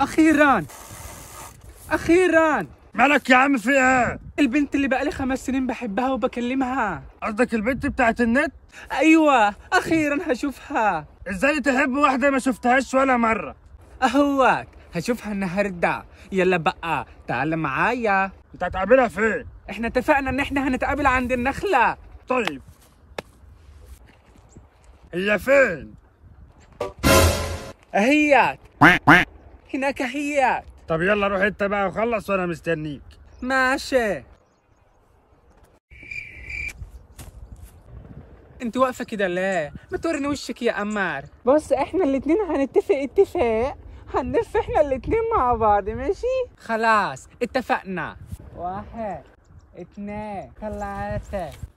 اخيرا اخيرا مالك يا عم في ايه؟ البنت اللي بقالي خمس سنين بحبها وبكلمها قصدك البنت بتاعت النت؟ ايوه اخيرا هشوفها ازاي تحب واحده ما شفتهاش ولا مره؟ اهوك هشوفها النهارده يلا بقى تعال معايا انت هتقابلها فين؟ احنا اتفقنا ان احنا هنتقابل عند النخله طيب هي فين؟ اهيك هناك هي طب يلا روح انت بقى وخلص وانا مستنيك ماشي انت واقفه كده ليه ما توريني وشك يا امار بص احنا الاتنين هنتفق اتفاق هنلف احنا الاتنين مع بعض ماشي خلاص اتفقنا واحد اتنين تلاتة